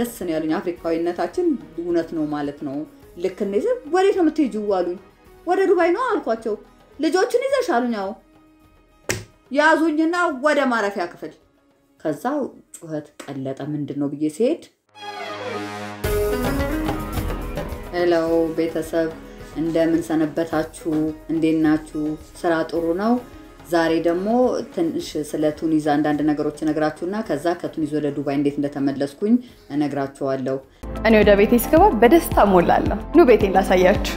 ደስ ነው ያሉኝ። አፍሪካዊነታችን እውነት ነው ማለት ነው። ልክ እንደዚህ ወዴት ነው የምትሄጂው አሉኝ። ወደ ዱባይ ነው አልኳቸው። ልጆችን ይዘሽ አሉኝ። አዎ ያዙኝና ወደ ማረፊያ ክፍል ከዛ ጩኸት ቀለጠ። ምንድን ነው ብዬ ሲሄድ ሄሎ ቤተሰብ እንደምን ሰነበታችሁ? እንዴት ናችሁ? ስራ ጥሩ ነው? ዛሬ ደግሞ ትንሽ ስለ ቱኒዝ አንዳንድ ነገሮች እነግራችሁና ከዛ ከቱኒዝ ወደ ዱባይ እንዴት እንደተመለስኩኝ እነግራችኋለሁ። እኔ ወደ ቤቴ ስገባ በደስታ ሞላለሁ። ኑ ቤቴን ላሳያችሁ።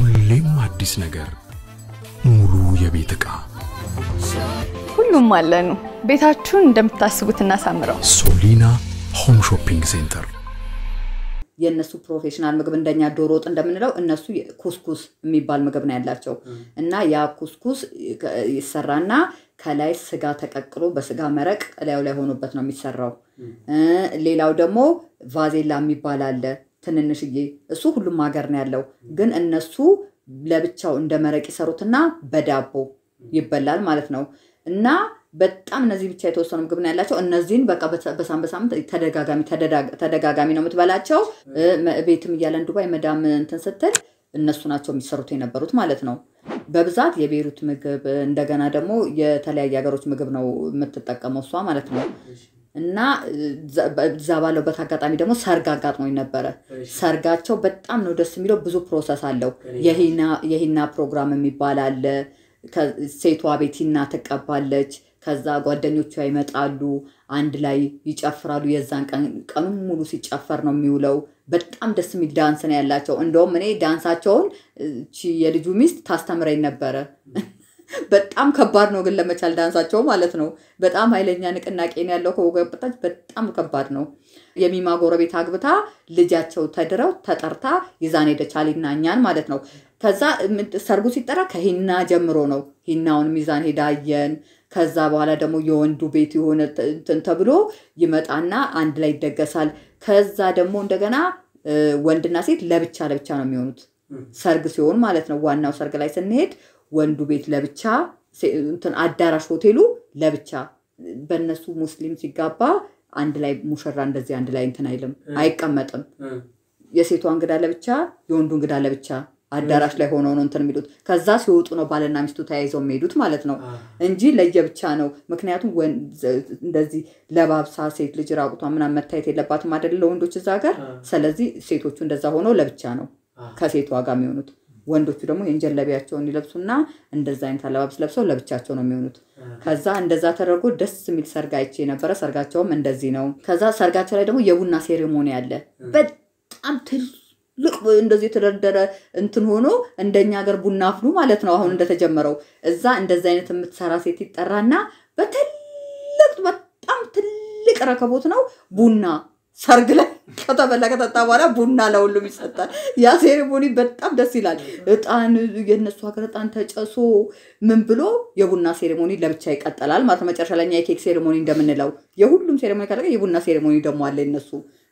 ሁሌም አዲስ ነገር፣ ሙሉ የቤት ዕቃ ሁሉም አለ ነው። ቤታችሁን እንደምታስቡት እናሳምረው። ሶሊና ሆም ሾፒንግ ሴንተር የእነሱ ፕሮፌሽናል ምግብ እንደኛ ዶሮ ወጥ እንደምንለው እነሱ ኩስኩስ የሚባል ምግብ ነው ያላቸው እና ያ ኩስኩስ ይሰራና ከላይ ስጋ ተቀቅሎ በስጋ መረቅ ላዩ ላይ ሆኖበት ነው የሚሰራው። ሌላው ደግሞ ቫዜላ የሚባል አለ ትንንሽዬ፣ እሱ ሁሉም ሀገር ነው ያለው። ግን እነሱ ለብቻው እንደ መረቅ ይሰሩትና በዳቦ ይበላል ማለት ነው እና በጣም እነዚህ ብቻ የተወሰኑ ምግብ ነው ያላቸው። እነዚህን በቃ በሳም በሳምንት ተደጋጋሚ ተደጋጋሚ ነው የምትበላቸው። ቤትም እያለን ዱባይ መዳም እንትን ስትል እነሱ ናቸው የሚሰሩት የነበሩት ማለት ነው። በብዛት የቤሩት ምግብ እንደገና ደግሞ የተለያየ ሀገሮች ምግብ ነው የምትጠቀመው እሷ ማለት ነው። እና እዛ ባለውበት አጋጣሚ ደግሞ ሰርግ አጋጥሞኝ ነበረ። ሰርጋቸው በጣም ነው ደስ የሚለው። ብዙ ፕሮሰስ አለው። የሂና ፕሮግራም የሚባል አለ። ሴቷ ቤት ሂና ትቀባለች። ከዛ ጓደኞቿ ይመጣሉ፣ አንድ ላይ ይጨፍራሉ። የዛን ቀን ቀኑን ሙሉ ሲጨፈር ነው የሚውለው። በጣም ደስ የሚል ዳንስ ነው ያላቸው። እንደውም እኔ ዳንሳቸውን የልጁ ሚስት ታስተምረኝ ነበረ። በጣም ከባድ ነው ግን ለመቻል ዳንሳቸው ማለት ነው። በጣም ኃይለኛ ንቅናቄ ነው ያለው። ከወገበታች በጣም ከባድ ነው። የሚማ ጎረቤት አግብታ ልጃቸው ተድረው ተጠርታ ይዛን ሄደች አሊና እኛን ማለት ነው። ከዛ ሰርጉ ሲጠራ ከሂና ጀምሮ ነው። ሂናውን ሚዛን ሄዳየን ከዛ በኋላ ደግሞ የወንዱ ቤት የሆነ እንትን ተብሎ ይመጣና አንድ ላይ ይደገሳል። ከዛ ደግሞ እንደገና ወንድና ሴት ለብቻ ለብቻ ነው የሚሆኑት ሰርግ ሲሆን ማለት ነው። ዋናው ሰርግ ላይ ስንሄድ ወንዱ ቤት ለብቻ እንትን አዳራሽ ሆቴሉ ለብቻ በእነሱ ሙስሊም ሲጋባ አንድ ላይ ሙሽራ እንደዚህ አንድ ላይ እንትን አይልም አይቀመጥም። የሴቷ እንግዳ ለብቻ፣ የወንዱ እንግዳ ለብቻ አዳራሽ ላይ ሆነው ነው እንትን የሚሉት። ከዛ ሲወጡ ነው ባልና ሚስቱ ተያይዘው የሚሄዱት ማለት ነው እንጂ ለየብቻ ነው። ምክንያቱም እንደዚህ ለባብሳ ሴት ልጅ ራቁቷ ምናምን መታየት የለባትም አይደል ለወንዶች እዛ ጋር። ስለዚህ ሴቶቹ እንደዛ ሆነው ለብቻ ነው ከሴቷ ጋር የሚሆኑት። ወንዶቹ ደግሞ የእንጀለቢያቸውን ይለብሱና እንደዛ አይነት አለባበስ ለብሰው ለብቻቸው ነው የሚሆኑት። ከዛ እንደዛ ተደርጎ ደስ የሚል ሰርግ አይቼ ነበረ። ሰርጋቸውም እንደዚህ ነው። ከዛ ሰርጋቸው ላይ ደግሞ የቡና ሴሬሞኒ አለ። በጣም ትል ትልቅ እንደዚህ የተደረደረ እንትን ሆኖ እንደኛ ሀገር ቡና አፍሉ ማለት ነው። አሁን እንደተጀመረው እዛ እንደዚ አይነት የምትሰራ ሴት ይጠራና በትልቅ በጣም ትልቅ ረከቦት ነው ቡና ሰርግ ላይ ከተበላ ከጠጣ በኋላ ቡና ለሁሉም ይሰጣል። ያ ሴሪሞኒ በጣም ደስ ይላል። እጣን የእነሱ ሀገር እጣን ተጨሶ ምን ብሎ የቡና ሴሪሞኒ ለብቻ ይቀጠላል ማለት መጨረሻ ላይ የኬክ ሴሪሞኒ እንደምንለው የሁሉም ሴሪሞኒ ካለቀ የቡና ሴሪሞኒ ደግሞ አለ የእነሱ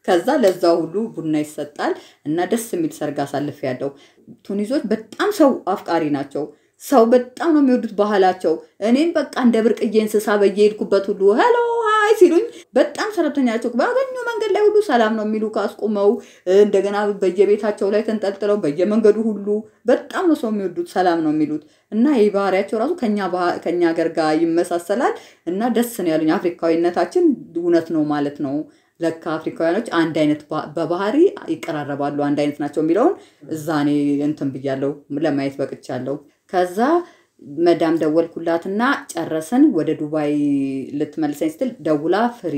ከዛ ለዛ ሁሉ ቡና ይሰጣል እና ደስ የሚል ሰርግ አሳልፍ ያለው። ቱኒዞች በጣም ሰው አፍቃሪ ናቸው። ሰው በጣም ነው የሚወዱት ባህላቸው። እኔም በቃ እንደ ብርቅዬ እንስሳ በየሄድኩበት ሁሉ ሄሎ ሀይ ሲሉኝ በጣም ሰራተኛ ናቸው። ባገኙ መንገድ ላይ ሁሉ ሰላም ነው የሚሉ ካስቆመው እንደገና በየቤታቸው ላይ ተንጠልጥለው በየመንገዱ ሁሉ በጣም ነው ሰው የሚወዱት፣ ሰላም ነው የሚሉት እና ይህ ባህሪያቸው ራሱ ከኛ ሀገር ጋር ይመሳሰላል እና ደስ ነው ያሉኝ። አፍሪካዊነታችን እውነት ነው ማለት ነው። ለካ አፍሪካውያኖች አንድ አይነት በባህሪ ይቀራረባሉ፣ አንድ አይነት ናቸው የሚለውን እዛ እኔ እንትን ብያለው ለማየት በቅቻለሁ። ከዛ መዳም ደወልኩላትና ጨረስን። ወደ ዱባይ ልትመልሰኝ ስትል ደውላ ፍሪ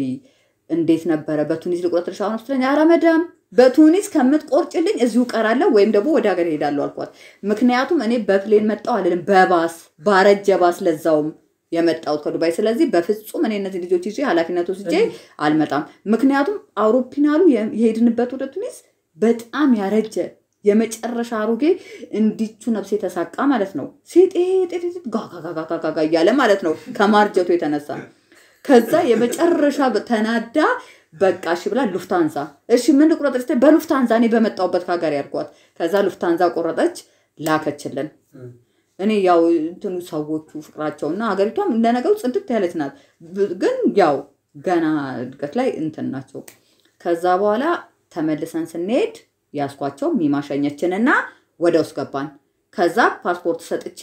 እንዴት ነበረ በቱኒስ ልቆርጥልሽ አሁን ስትለኝ፣ ኧረ መዳም በቱኒስ ከምትቆርጭልኝ እዚሁ ቀራለሁ ወይም ደግሞ ወደ ሀገር ሄዳለሁ አልኳት። ምክንያቱም እኔ በፕሌን መጣው አልልም፣ በባስ ባረጀ ባስ ለዛውም የመጣሁት ከዱባይ። ስለዚህ በፍጹም እኔ እነዚህ ልጆች ይዤ ኃላፊነት ወስጄ አልመጣም። ምክንያቱም አውሮፕላኑ የሄድንበት ወደ ቱኒስ በጣም ያረጀ የመጨረሻ አሮጌ እንዲቹ ነፍሴ ተሳቃ ማለት ነው። ሴጤ ጋጋጋጋጋጋ እያለ ማለት ነው ከማርጀቱ የተነሳ ከዛ የመጨረሻ ተናዳ በቃ እሺ ብላ ሉፍታንዛ እሺ ምን ቁረጠች በሉፍታንዛ እኔ በመጣሁበት ከሀገር ያልኳት። ከዛ ሉፍታንዛ ቆረጠች ላከችልን። እኔ ያው እንትኑ ሰዎቹ ፍቅራቸው እና ሀገሪቷም እንደነገሩ ጽድት ያለች ናት። ግን ያው ገና እድገት ላይ እንትን ናቸው። ከዛ በኋላ ተመልሰን ስንሄድ ያስኳቸው ሚማሸኘችን እና ወደ ውስጥ ገባን። ከዛ ፓስፖርት ሰጥቼ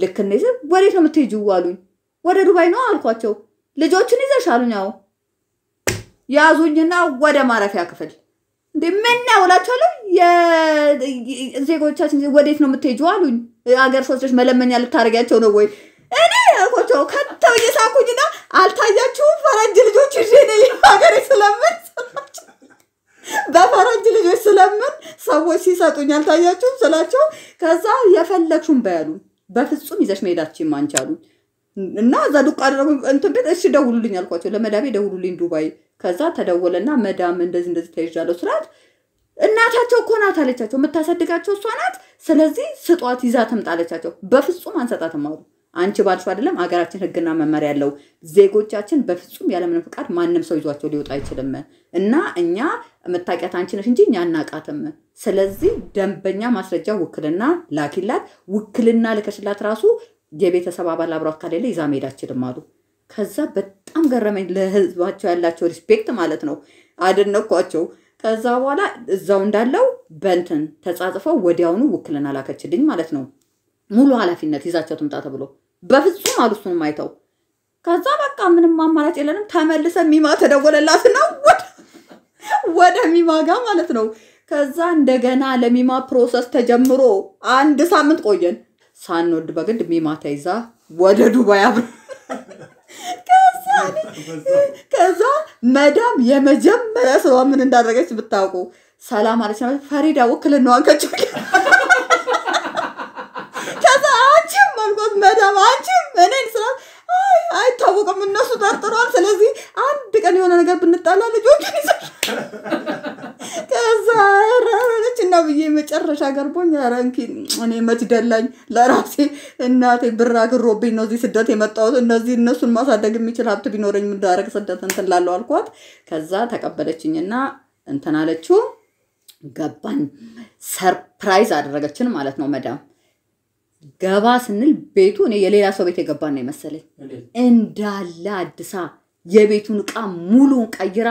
ልክ እንደዚህ ወዴት ነው የምትሄጂው አሉኝ። ወደ ዱባይ ነው አልኳቸው። ልጆችን ይዘሽ አሉኝ። ያው ያዙኝና ወደ ማረፊያ ክፍል እንዴ ምን ያውላችኋለሁ የዜጎቻችን ወዴት ነው የምትሄጂው አሉኝ። አገር ሰዎች መለመኛ ልታደርጊያቸው ነው ወይ? እኔ ያልኳቸው ከተው እየሳኩኝ ና አልታያችሁም? ፈረንጅ ልጆች እ ነኝ ሀገሬ ስለምን በፈረንጅ ልጆች ስለምን ሰዎች ሲሰጡኝ አልታያችሁም ስላቸው፣ ከዛ የፈለግሹም በያሉ በፍጹም ይዘሽ መሄዳችን ማንቻሉ እና እዛ ዱቅ አደረጉ እንትን ቤት እሺ ደውሉልኝ አልኳቸው። ለመዳቤ ደውሉልኝ ዱባይ። ከዛ ተደወለና መዳም እንደዚህ እንደዚህ ተይዣለሁ ስርዓት እናታቸው እኮ ናት አለቻቸው። የምታሳድጋቸው እሷ ናት። ስለዚህ ስጧት፣ ይዛ ትምጣ በፍጹም አንሰጣትም አሉ። አንቺ ባልሽ አይደለም ሀገራችን ህግና መመሪያ ያለው ዜጎቻችን በፍጹም ያለምንም ፍቃድ ማንም ሰው ይዟቸው ሊወጣ አይችልም። እና እኛ መታቂያት አንቺ ነሽ እንጂ እኛ አናቃትም። ስለዚህ ደንበኛ ማስረጃ ውክልና ላኪላት። ውክልና ልከሽላት ራሱ የቤተሰብ አባል አብሯት ከሌለ ይዛ መሄድ አችልም አሉ። ከዛ በጣም ገረመኝ። ለህዝባቸው ያላቸው ሪስፔክት ማለት ነው። አደነኳቸው። ከዛ በኋላ እዛው እንዳለው በእንትን ተጻጽፈው ወዲያውኑ ውክልና ላከችልኝ ማለት ነው። ሙሉ ኃላፊነት ይዛቸው ትምጣ ተብሎ በፍጹም አሉ እሱንም አይተው። ከዛ በቃ ምንም አማራጭ የለንም። ተመልሰ ሚማ ተደወለላት ነው ወደ ሚማ ጋር ማለት ነው። ከዛ እንደገና ለሚማ ፕሮሰስ ተጀምሮ አንድ ሳምንት ቆየን። ሳንወድ በግድ ሚማ ተይዛ ወደ ዱባይ አብረ ከዛ መዳም የመጀመሪያ ስራዋ ምን እንዳደረገች ብታውቁ ሰላም አለች ነበር ፈሪዳ ውክልናዋን ከጭ ከዛ አንቺም አልኳት መዳም አንቺም እኔን ስራ አይታወቅም እነሱ ጠርጥሯል ስለዚህ አንድ ቀን የሆነ ነገር ብንጣላ ልጆችን ይዛል መጨረሻ ገርቦኝ ረንኪ እኔ መች ደላኝ ለራሴ እናቴ ብር አግሮብኝ ነው እዚህ ስደት የመጣሁት። እነዚህ እነሱን ማሳደግ የሚችል ሀብት ቢኖረኝ ምዳረግ ስደት እንትን ላለው አልኳት። ከዛ ተቀበለችኝና እንትን አለችው። ገባን። ሰርፕራይዝ አደረገችን ማለት ነው መዳም ገባ ስንል ቤቱ እኔ የሌላ ሰው ቤት የገባ ነው የመሰለኝ። እንዳለ አድሳ የቤቱን እቃ ሙሉን ቀይራ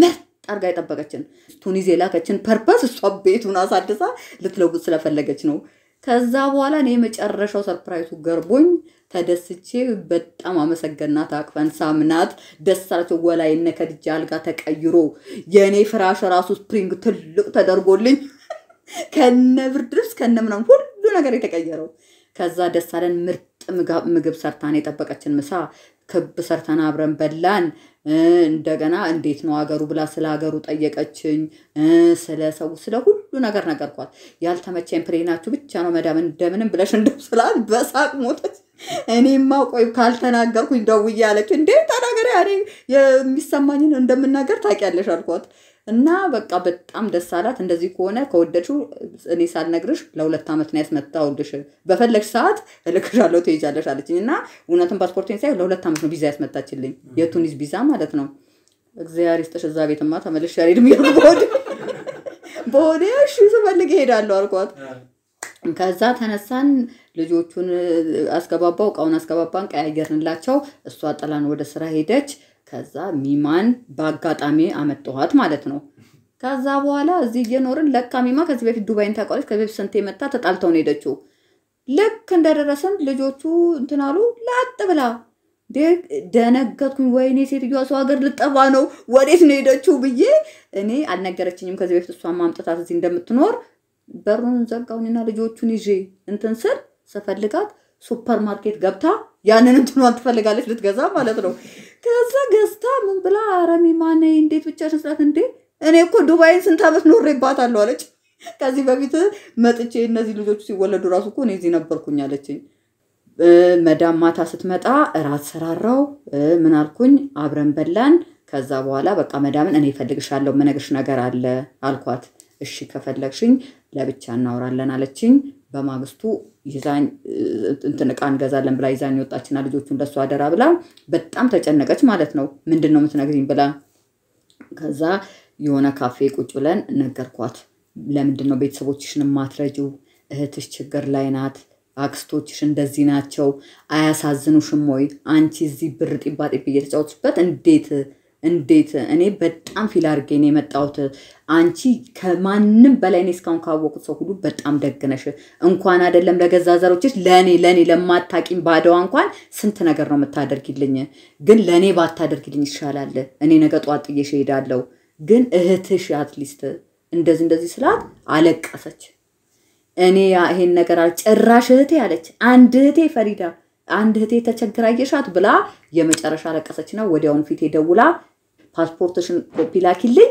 ምርት ጠርጋ የጠበቀችን ቱኒዝ የላከችን ፐርፐስ እሷ ቤቱን አሳድሳ ልትለውጥ ስለፈለገች ነው። ከዛ በኋላ እኔ የመጨረሻው ሰርፕራይዙ ገርቦኝ ተደስቼ በጣም አመሰገናት፣ አቅፈን ሳምናት፣ ደስ አላቸው። ወላይነ ከድጃ አልጋ ተቀይሮ የእኔ ፍራሽ ራሱ ስፕሪንግ ትልቅ ተደርጎልኝ ከነ ብርድ ልብስ ከነ ምናምን ሁሉ ነገር የተቀየረው። ከዛ ደስ አለን። ምርጥ ምግብ ሰርታን የጠበቀችን ምሳ ክብ ሰርተን አብረን በላን። እንደገና እንዴት ነው አገሩ ብላ ስለ ሀገሩ ጠየቀችኝ። ስለ ሰው ስለ ሁሉ ነገር ነገርኳት። ያልተመቸኝ ፕሌናችሁ ብቻ ነው መዳም እንደምንም ብለሽ እንደው ስላል በሳቅ ሞተች። እኔማ ቆይ ካልተናገርኩኝ ደውዬ አለች። እንዴ ተናገሪ፣ የሚሰማኝን እንደምናገር ታውቂያለሽ አልኳት። እና በቃ በጣም ደስ አላት። እንደዚህ ከሆነ ከወደድሽው እኔ ሳልነግርሽ ለሁለት ዓመት ነው ያስመጣሁልሽ፣ በፈለግሽ ሰዓት እልክሻለሁ፣ ትሄጃለሽ አለችኝ እና እውነትም ፓስፖርቴን ሳይ ለሁለት ዓመት ነው ቪዛ ያስመጣችልኝ፣ የቱኒስ ቪዛ ማለት ነው። እግዚአብሔር ይስጥሽ። እዛ ቤትማ ተመልሼ አልሄድም እያልኩ በሆዴ በሆዴ እሺ ስፈልግ እሄዳለሁ አልኳት። ከዛ ተነሳን፣ ልጆቹን አስገባባው፣ እቃውን አስገባባን፣ ቀያየርንላቸው። እሷ ጥላን ወደ ስራ ሄደች። ከዛ ሚማን በአጋጣሚ አመጣኋት ማለት ነው። ከዛ በኋላ እዚህ እየኖርን ለካ ሚማ ከዚህ በፊት ዱባይን ታውቃለች። ከዚህ በፊት ስንቴ መታ ተጣልተው ነው ሄደችው። ልክ እንደደረሰን ልጆቹ እንትን አሉ ላጥ ብላ ደነገጥኩኝ። ወይኔ ሴትዮዋ ሰው ሀገር ልጠፋ ነው ወዴት ነው ሄደችው ብዬ እኔ አልነገረችኝም። ከዚህ በፊት እሷን ማምጠታት እዚህ እንደምትኖር በሩን ዘጋውኝና ልጆቹን ይዤ እንትን ስል ስፈልጋት ሱፐር ማርኬት ገብታ ያንንም ትኗን ትፈልጋለች ልትገዛ ማለት ነው። ከዛ ገዝታ ምን ብላ አረሚ ማነ እንዴት ብቻሽን ስላት፣ እንዴ እኔ እኮ ዱባይን ስንት ዓመት ኖሬባታለሁ አለች። ከዚህ በፊት መጥቼ እነዚህ ልጆቹ ሲወለዱ ራሱ እኮ እኔ እዚህ ነበርኩኝ አለችኝ። መዳም ማታ ስትመጣ እራት ሰራራው ምን አልኩኝ፣ አብረን በላን። ከዛ በኋላ በቃ መዳምን እኔ እፈልግሻለሁ፣ የምነግርሽ ነገር አለ አልኳት። እሺ ከፈለግሽኝ ለብቻ እናወራለን አለችኝ። በማግስቱ ይዛኝ እንገዛለን ብላ ይዛኝ ወጣችና ልጆቹ እንደሱ አደራ ብላ በጣም ተጨነቀች ማለት ነው። ምንድን ነው የምትነግሪኝ ብላ ከዛ የሆነ ካፌ ቁጭ ብለን ነገርኳት። ለምንድን ነው ቤተሰቦችሽን የማትረጂው? እህትሽ ችግር ላይ ናት። አክስቶችሽ እንደዚህ ናቸው። አያሳዝኑሽም ወይ? አንቺ እዚህ ብር ጢባ ጢብ እየተጫወትሽበት እንዴት እንዴት እኔ በጣም ፊል አድርጌ ነው የመጣሁት። አንቺ ከማንም በላይ እኔ እስካሁን ካወቁት ሰው ሁሉ በጣም ደግ ነሽ። እንኳን አይደለም ለገዛ ዘሮችሽ፣ ለእኔ ለእኔ ለማታቂም ባደዋ እንኳን ስንት ነገር ነው የምታደርግልኝ። ግን ለእኔ ባታደርግልኝ ይሻላል። እኔ ነገ ጠዋት ጥዬሽ እሄዳለሁ። ግን እህትሽ አትሊስት እንደዚህ እንደዚህ ስላት አለቀሰች። እኔ ይሄን ነገር ጭራሽ እህቴ አለች አንድ እህቴ ፈሪዳ አንድ እህቴ ተቸግራ አየሻት ብላ የመጨረሻ ለቀሰችና ወዲያውን ፊቴ ደውላ ፓስፖርትሽን ኮፒ ላኪልኝ፣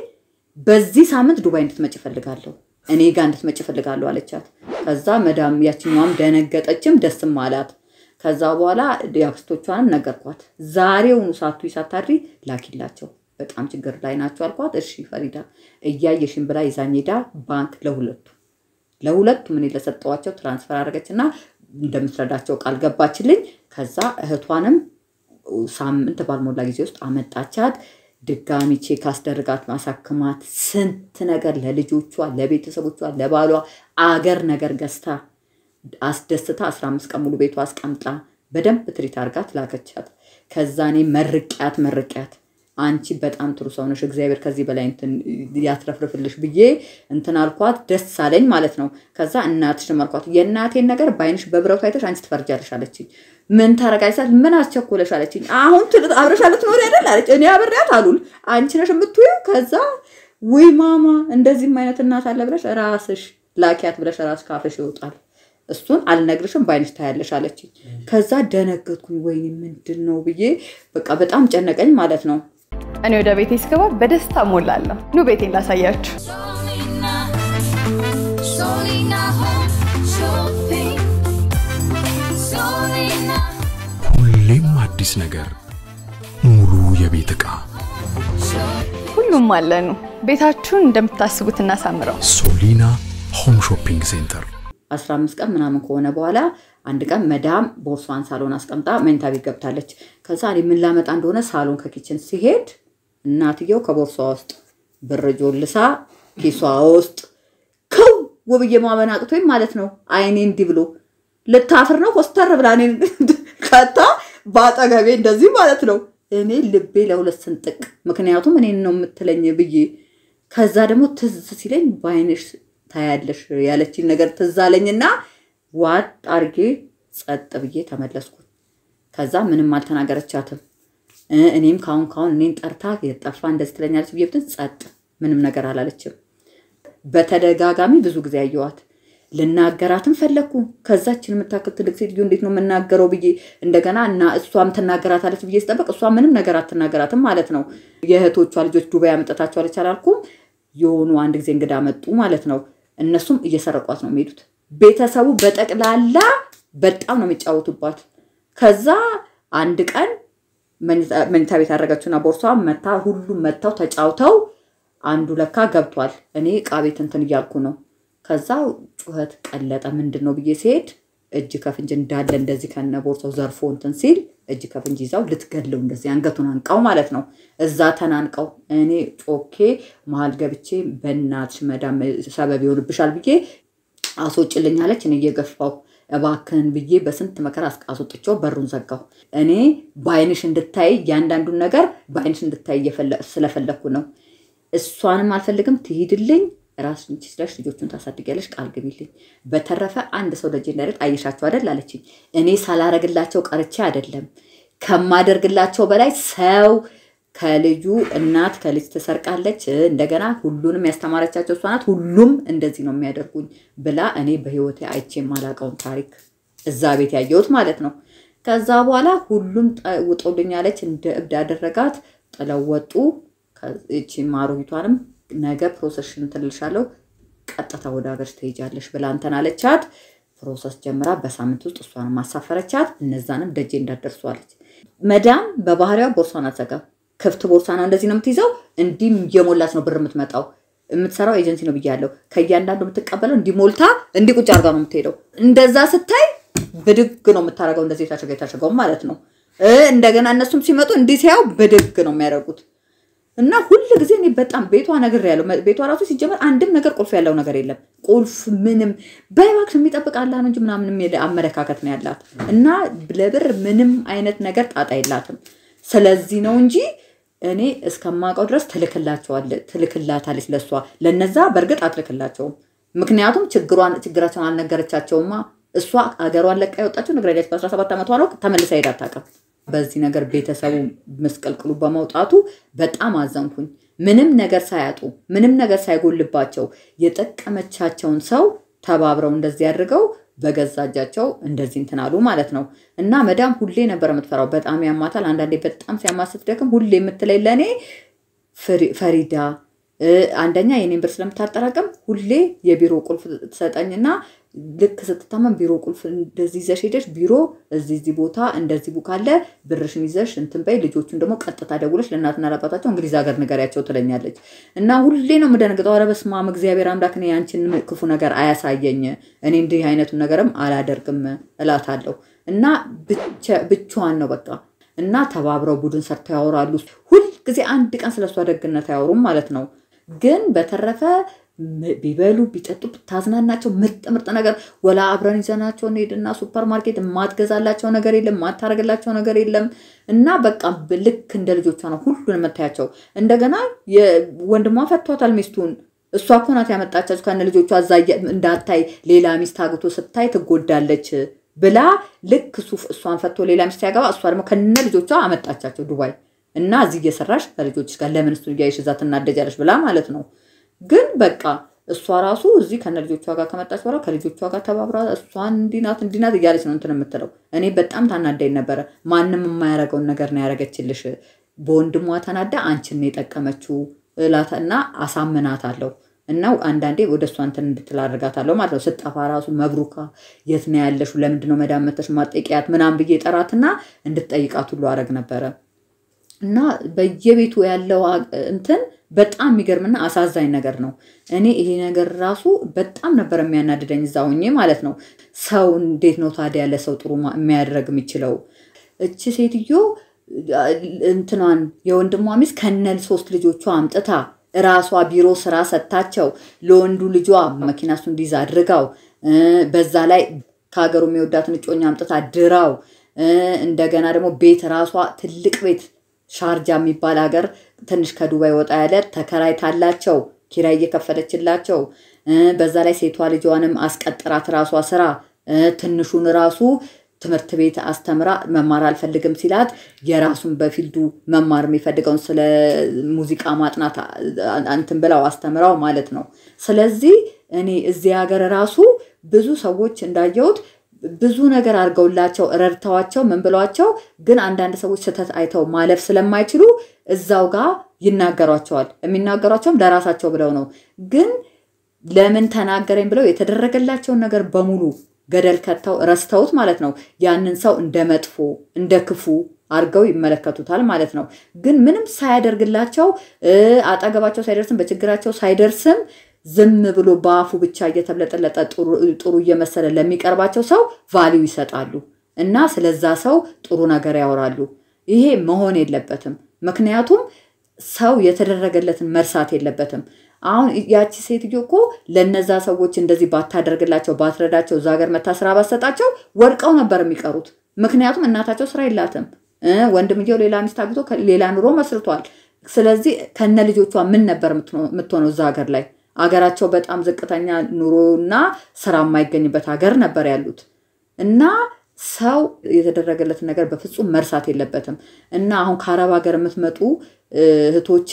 በዚህ ሳምንት ዱባይ እንድትመጭ እፈልጋለሁ፣ እኔ ጋር እንድትመጭ እፈልጋለሁ አለቻት። ከዛ መዳም ያችኛዋም ደነገጠችም ደስም አላት። ከዛ በኋላ ያክስቶቿንም ነገርኳት። ዛሬውኑ ሳቱ ሳታድሪ ላኪላቸው፣ በጣም ችግር ላይ ናቸው አልኳት። እሺ ፈሪዳ እያየሽን ብላ ይዛኝ ሄዳ ባንክ ለሁለቱ ለሁለቱ ምን ለሰጠዋቸው ትራንስፈር አደረገች እና እንደምትረዳቸው ቃል ገባችልኝ። ከዛ እህቷንም ሳምንት ባልሞላ ጊዜ ውስጥ አመጣቻት። ድጋሚ ቼክ አስደርጋት፣ ማሳክማት፣ ስንት ነገር ለልጆቿ፣ ለቤተሰቦቿ፣ ለባሏ አገር ነገር ገዝታ አስደስታ 15 ቀን ሙሉ ቤቷ አስቀምጣ በደንብ ትሪት አርጋት ላከቻት። ከዛ እኔ መርቂያት መርቂያት አንቺ በጣም ጥሩ ሰው ነሽ፣ እግዚአብሔር ከዚህ በላይ ያትረፍርፍልሽ ብዬ እንትን አልኳት። ደስ አለኝ ማለት ነው። ከዛ እናትሽ አልኳት፣ የእናቴን ነገር በዓይንሽ በብረቱ አይተሽ አንቺ ትፈርጃለሽ አለችኝ። ምን ታረጋለች ምን አስቸኮለሽ አለችኝ። አሁን አብረሽ ልትኖሪ አይደል አለች። እኔ አብሬያት አሉን አንቺ ነሽ የምትይው። ከዛ ውይ ማማ እንደዚህም አይነት እናት አለ ብለሽ ራስሽ ላኪያት ብለሽ ራስ ካፍሽ ይወጣል እሱን አልነግርሽም በዓይንሽ ታያለሽ አለችኝ። ከዛ ደነገጥኩኝ። ወይኔ ምንድን ነው ብዬ በቃ በጣም ጨነቀኝ ማለት ነው። እኔ ወደ ቤቴ ስገባ በደስታ ሞላለሁ። ኑ ቤቴን ላሳያችሁ። ሁሌም አዲስ ነገር፣ ሙሉ የቤት ዕቃ ሁሉም አለኑ። ቤታችሁን እንደምታስቡት እናሳምረው። ሶሊና ሆም ሾፒንግ ሴንተር 15 ቀን ምናምን ከሆነ በኋላ አንድ ቀን መዳም ቦርሷን ሳሎን አስቀምጣ መኝታ ቤት ገብታለች። ከዛ እኔ ምን ላመጣ እንደሆነ ሳሎን ከኪችን ሲሄድ እናትየው ከቦርሷ ውስጥ ብር ጆልሳ ኪሷ ውስጥ ከው ውብዬ ማመን አቅቶኝ ማለት ነው። አይኔ እንዲህ ብሎ ልታፍር ነው። ኮስተር ብላ እኔን ከታ በአጠገቤ እንደዚህ ማለት ነው። እኔ ልቤ ለሁለት ስንጥቅ፣ ምክንያቱም እኔን ነው የምትለኝ ብዬ ከዛ ደግሞ ትዝ ሲለኝ በአይንሽ ታያለሽ ያለችኝ ነገር ትዝ አለኝና ዋጥ አርጌ ጸጥ ብዬ ተመለስኩ። ከዛ ምንም አልተናገረቻትም። እኔም ካሁን ካሁን እኔን ጠርታ የጠፋ እንደዚህ ትለኛለች ብዬ ብትን ጸጥ፣ ምንም ነገር አላለችም። በተደጋጋሚ ብዙ ጊዜ አየዋት። ልናገራትም ፈለግኩ። ከዛችን የምታክል ትልቅ ሴትዮ እንዴት ነው የምናገረው ብዬ እንደገና እና እሷም ትናገራታለች ብዬ ስጠበቅ እሷ ምንም ነገር አትናገራትም ማለት ነው። የእህቶቿ ልጆች ዱባይ አመጣታቸዋለች አላልኩም? የሆኑ አንድ ጊዜ እንግዳ መጡ ማለት ነው። እነሱም እየሰረቋት ነው የሚሄዱት። ቤተሰቡ በጠቅላላ በጣም ነው የሚጫወቱባት። ከዛ አንድ ቀን መኝታ ቤት አደረገችውና ቦርሷ መታ ሁሉም መጥተው ተጫውተው አንዱ ለካ ገብቷል። እኔ እቃ ቤት እንትን እያልኩ ነው። ከዛ ጩኸት ቀለጠ። ምንድን ነው ብዬ ሲሄድ እጅ ከፍንጅ እንዳለ እንደዚህ ከነ ቦርሳው ዘርፎ እንትን ሲል እጅ ከፍንጅ ይዛው ልትገለው እንደዚህ አንገቱን አንቀው ማለት ነው። እዛ ተናንቀው እኔ ጮኬ መሀል ገብቼ በእናትሽ መዳም ሰበብ ይሆንብሻል ብዬ አስወጭልኝ እኔ እየገፋው እባክህን ብዬ በስንት መከራ አስወጥቼው በሩን ዘጋሁ። እኔ በአይንሽ እንድታይ እያንዳንዱን ነገር በአይንሽ እንድታይ ስለፈለግኩ ነው። እሷንም አልፈልግም፣ ትሂድልኝ ራስሽን ችለሽ ልጆቹን ታሳድጊያለሽ፣ ቃል ግቢልኝ። በተረፈ አንድ ሰው ደጅ እንዳይደል አየሻቸው አደል አለችኝ። እኔ ሳላረግላቸው ቀርቼ አይደለም ከማደርግላቸው በላይ ሰው ከልጁ እናት ከልጅ ትሰርቃለች። እንደገና ሁሉንም ያስተማረቻቸው እሷ ናት። ሁሉም እንደዚህ ነው የሚያደርጉኝ ብላ እኔ በህይወቴ አይቼ የማላውቀውን ታሪክ እዛ ቤት ያየሁት ማለት ነው። ከዛ በኋላ ሁሉም ውጡልኛለች፣ እንደ እብድ አደረጋት። ጥለው ወጡ። ይቺ ማሮጊቷንም ነገ ፕሮሰስሽን ትልሻለሁ፣ ቀጥታ ወደ ሀገር ትሄጃለሽ ብላ እንትን አለቻት። ፕሮሰስ ጀምራ በሳምንት ውስጥ እሷንም አሳፈረቻት። እነዛንም ደጄ እንዳደርሷለች። መዳም በባህሪዋ ቦርሷን አትዘጋም። ክፍት ቦርሳ ነው፣ እንደዚህ ነው የምትይዘው፣ እንዲህ የሞላች ነው ብር የምትመጣው። የምትሰራው ኤጀንሲ ነው ብያለሁ። ከእያንዳንዱ የምትቀበለው እንዲሞልታ ሞልታ እንዲህ ቁጭ አድርጋ ነው የምትሄደው። እንደዛ ስታይ ብድግ ነው የምታደርገው፣ እንደዚህ የታሸገ የታሸገው ማለት ነው። እንደገና እነሱም ሲመጡ እንዲህ ሲያው ብድግ ነው የሚያደርጉት። እና ሁል ጊዜ እኔ በጣም ቤቷ ነገር ያለው ቤቷ ራሱ ሲጀመር አንድም ነገር ቁልፍ ያለው ነገር የለም። ቁልፍ ምንም በባክስ የሚጠብቅ አላ እንጂ ምናምን አመለካከት ነው ያላት እና ለብር ምንም አይነት ነገር ጣጣ የላትም። ስለዚህ ነው እንጂ እኔ እስከማውቀው ድረስ ትልክላቸዋለ ትልክላታለች ለእሷ ለነዛ በእርግጥ አትልክላቸውም። ምክንያቱም ችግራቸውን አልነገረቻቸውማ። እሷ አገሯን ለቃ የወጣችው ነግረዳች። በ17 ዓመቷ ነው። ተመልሳ ሄዳ አታውቅም። በዚህ ነገር ቤተሰቡ መስቀልቅሉ በመውጣቱ በጣም አዘንኩኝ። ምንም ነገር ሳያጡ ምንም ነገር ሳይጎልባቸው የጠቀመቻቸውን ሰው ተባብረው እንደዚህ አድርገው በገዛ እጃቸው እንደዚህ እንትን አሉ ማለት ነው። እና መዳም ሁሌ ነበር የምትፈራው። በጣም ያማታል። አንዳንዴ በጣም ሲያማስት ደክም ሁሌ የምትለይ ለእኔ ፈሪዳ አንደኛ የኔን ብር ስለምታጠራቅም ሁሌ የቢሮ ቁልፍ ትሰጠኝና ልክ ስትታመም ቢሮ ቁልፍ እንደዚህ ይዘሽ ሄደሽ ቢሮ እዚህ እዚህ ቦታ እንደዚህ ቡ ካለ ብርሽን ይዘሽ እንትን በይ፣ ልጆቹን ደግሞ ቀጥታ ደውለሽ ለእናትና ለአባታቸው እንግዲህ ሀገር ንገሪያቸው ትለኛለች። እና ሁሌ ነው የምደነግጠው። ኧረ በስመ አብ እግዚአብሔር አምላክ እኔ ያንቺን ክፉ ነገር አያሳየኝ፣ እኔ እንዲህ አይነቱን ነገርም አላደርግም እላታለሁ። እና ብቻዋን ነው በቃ እና ተባብረው ቡድን ሰርተው ያወራሉ። ሁልጊዜ አንድ ቀን ስለሷ ደግነት አያወሩም ማለት ነው። ግን በተረፈ ቢበሉ ቢጠጡ ብታዝናናቸው ምርጥ ምርጥ ነገር ወላ አብረን ይዘናቸው እንሄድና ሱፐር ማርኬት የማትገዛላቸው ነገር የለም፣ የማታረግላቸው ነገር የለም። እና በቃ ልክ እንደ ልጆቿ ነው ሁሉን የምታያቸው። እንደገና ወንድሟ ፈቷታል ሚስቱን። እሷ እኮ ናት ያመጣቻቸው ከነ ልጆቿ እዛ እንዳታይ ሌላ ሚስት አግቶ ስታይ ትጎዳለች ብላ ልክ ሱፍ እሷን ፈቶ ሌላ ሚስት ያገባ እሷ ደግሞ ከነ ልጆቿ አመጣቻቸው ዱባይ እና እዚህ እየሰራሽ ከልጆች ጋር ለምን እያይሽ እዛ ትናደጃለሽ ብላ ማለት ነው። ግን በቃ እሷ ራሱ እዚህ ከነ ልጆቿ ጋር ከመጣች በኋላ ከልጆቿ ጋር ተባብራ እሷን እንዲናት እንዲናት እያለች ነው እንትን የምትለው። እኔ በጣም ታናዳኝ ነበረ። ማንም የማያረገውን ነገር ነው ያረገችልሽ። በወንድሟ ተናዳ አንቺን የጠቀመችው እላት እና አለው እና አንዳንዴ ወደ እሷ እንትን እንድትል አድርጋታለሁ ማለት ነው። ስጠፋ ራሱ መብሩካ የት ነው ያለሽው? ለምንድን መዳመተሽ ማጠቂያት ምናምን ብዬ ጠራትና እንድትጠይቃት ሁሉ አረግ ነበረ። እና በየቤቱ ያለው እንትን በጣም የሚገርምና አሳዛኝ ነገር ነው። እኔ ይሄ ነገር ራሱ በጣም ነበር የሚያናድደኝ እዛ ሆኜ ማለት ነው። ሰው እንዴት ነው ታዲያ ሰው ጥሩ የሚያደርግ የሚችለው? እቺ ሴትዮ እንትኗን የወንድሟ ሚስት ከነል ሶስት ልጆቿ አምጥታ ራሷ ቢሮ ስራ ሰጥታቸው ለወንዱ ልጇ መኪናሱ እንዲይዝ አድርጋው በዛ ላይ ከሀገሩ የሚወዳትን እጮኛ አምጥታ ድራው እንደገና ደግሞ ቤት ራሷ ትልቅ ቤት ሻርጃ የሚባል ሀገር ትንሽ ከዱባይ ወጣ ያለ ተከራይታላቸው ኪራይ እየከፈለችላቸው በዛ ላይ ሴቷ ልጇንም አስቀጥራት ራሷ ስራ ትንሹን ራሱ ትምህርት ቤት አስተምራ መማር አልፈልግም ሲላት የራሱን በፊልዱ መማር የሚፈልገውን ስለ ሙዚቃ ማጥናት እንትን ብላው አስተምራው ማለት ነው። ስለዚህ እኔ እዚህ ሀገር ራሱ ብዙ ሰዎች እንዳየሁት ብዙ ነገር አድርገውላቸው ረድተዋቸው ምን ብሏቸው፣ ግን አንዳንድ ሰዎች ስህተት አይተው ማለፍ ስለማይችሉ እዛው ጋር ይናገሯቸዋል። የሚናገሯቸውም ለራሳቸው ብለው ነው። ግን ለምን ተናገረኝ ብለው የተደረገላቸውን ነገር በሙሉ ገደል ከተው ረስተውት ማለት ነው። ያንን ሰው እንደ መጥፎ እንደ ክፉ አድርገው ይመለከቱታል ማለት ነው። ግን ምንም ሳያደርግላቸው አጠገባቸው ሳይደርስም በችግራቸው ሳይደርስም ዝም ብሎ በአፉ ብቻ እየተብለጠለጠ ጥሩ እየመሰለ ለሚቀርባቸው ሰው ቫሊዩ ይሰጣሉ እና ስለዛ ሰው ጥሩ ነገር ያወራሉ። ይሄ መሆን የለበትም። ምክንያቱም ሰው የተደረገለትን መርሳት የለበትም። አሁን ያቺ ሴትዮ እኮ ለነዛ ሰዎች እንደዚህ ባታደርግላቸው፣ ባትረዳቸው፣ እዛ ሀገር መታ ስራ ባሰጣቸው ወድቀው ነበር የሚቀሩት። ምክንያቱም እናታቸው ስራ የላትም። ወንድምየው ሌላ ሚስት አግብቶ ሌላ ኑሮ መስርቷል። ስለዚህ ከነ ልጆቿ ምን ነበር የምትሆነው እዛ ሀገር ላይ? አገራቸው በጣም ዝቅተኛ ኑሮና ስራ የማይገኝበት ሀገር ነበር ያሉት እና ሰው የተደረገለት ነገር በፍጹም መርሳት የለበትም እና አሁን ከአረብ ሀገር የምትመጡ እህቶቼ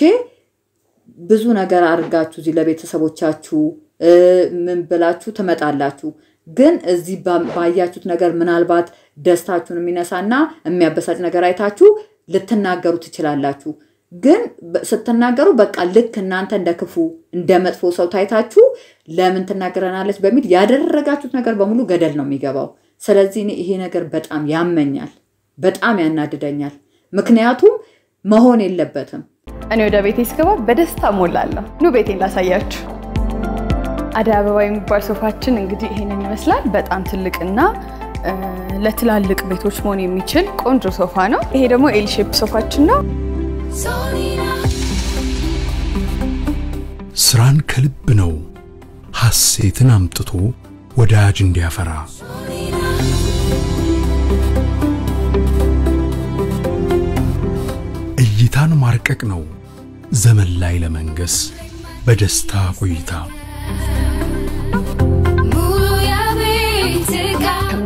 ብዙ ነገር አድርጋችሁ እዚህ ለቤተሰቦቻችሁ ምን ብላችሁ ትመጣላችሁ። ግን እዚህ ባያችሁት ነገር ምናልባት ደስታችሁን የሚነሳና የሚያበሳጭ ነገር አይታችሁ ልትናገሩ ትችላላችሁ። ግን ስትናገሩ በቃ ልክ እናንተ እንደ ክፉ እንደ መጥፎ ሰው ታይታችሁ ለምን ትናገረናለች በሚል ያደረጋችሁት ነገር በሙሉ ገደል ነው የሚገባው። ስለዚህ ይሄ ነገር በጣም ያመኛል፣ በጣም ያናድደኛል። ምክንያቱም መሆን የለበትም። እኔ ወደ ቤቴ ስገባ በደስታ ሞላለሁ። ኑ ቤቴን ላሳያችሁ። አደይ አበባ የሚባል ሶፋችን እንግዲህ ይሄንን ይመስላል። በጣም ትልቅና ለትላልቅ ቤቶች መሆን የሚችል ቆንጆ ሶፋ ነው። ይሄ ደግሞ ኤልሼፕ ሼፕ ሶፋችን ነው። ስራን ከልብ ነው ሐሴትን አምጥቶ ወዳጅ እንዲያፈራ እይታን ማርቀቅ ነው ዘመን ላይ ለመንገስ በደስታ ቆይታ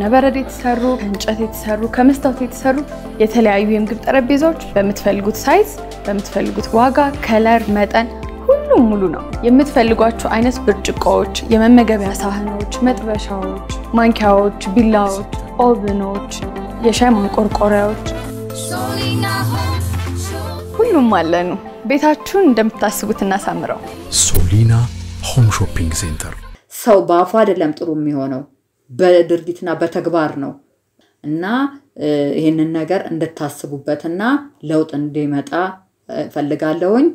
ከእብነበረድ የተሰሩ ከእንጨት የተሰሩ ከመስታወት የተሰሩ የተለያዩ የምግብ ጠረጴዛዎች በምትፈልጉት ሳይዝ፣ በምትፈልጉት ዋጋ፣ ከለር፣ መጠን ሁሉም ሙሉ ነው። የምትፈልጓቸው አይነት ብርጭቆዎች፣ የመመገቢያ ሳህኖች፣ መጥበሻዎች፣ ማንኪያዎች፣ ቢላዎች፣ ኦቭኖች፣ የሻይ ማንቆርቆሪያዎች ሁሉም አለኑ። ቤታችሁን እንደምታስቡት እናሳምረው። ሶሊና ሆም ሾፒንግ ሴንተር። ሰው በአፉ አይደለም ጥሩ የሚሆነው በድርጊትና በተግባር ነው እና ይህንን ነገር እንድታስቡበትና ለውጥ እንዲመጣ እፈልጋለሁኝ።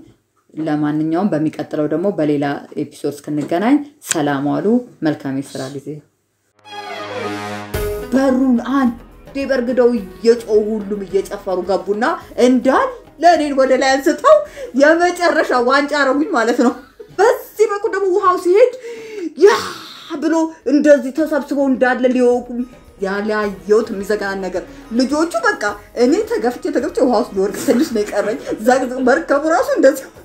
ለማንኛውም በሚቀጥለው ደግሞ በሌላ ኤፒሶድ እስክንገናኝ ሰላም ዋሉ። መልካም የስራ ጊዜ። በሩን አንዴ በርግደው እየጮሁ ሁሉም እየጨፈሩ ገቡና እንዳል ለእኔን ወደ ላይ አንስተው የመጨረሻ ዋንጫ አረጉኝ ማለት ነው። በዚህ በኩል ደግሞ ውሃው ሲሄድ ያ ብሎ እንደዚህ ተሰብስበው እንዳለ ሊወቁ ያላየሁት የሚዘጋን ነገር ልጆቹ በቃ እኔ ተገፍቼ ተገፍቼ ውሃ ውስጥ ሊወርቅ ትንሽ ነው የቀረኝ። መርከቡ ራሱ እንደዚህ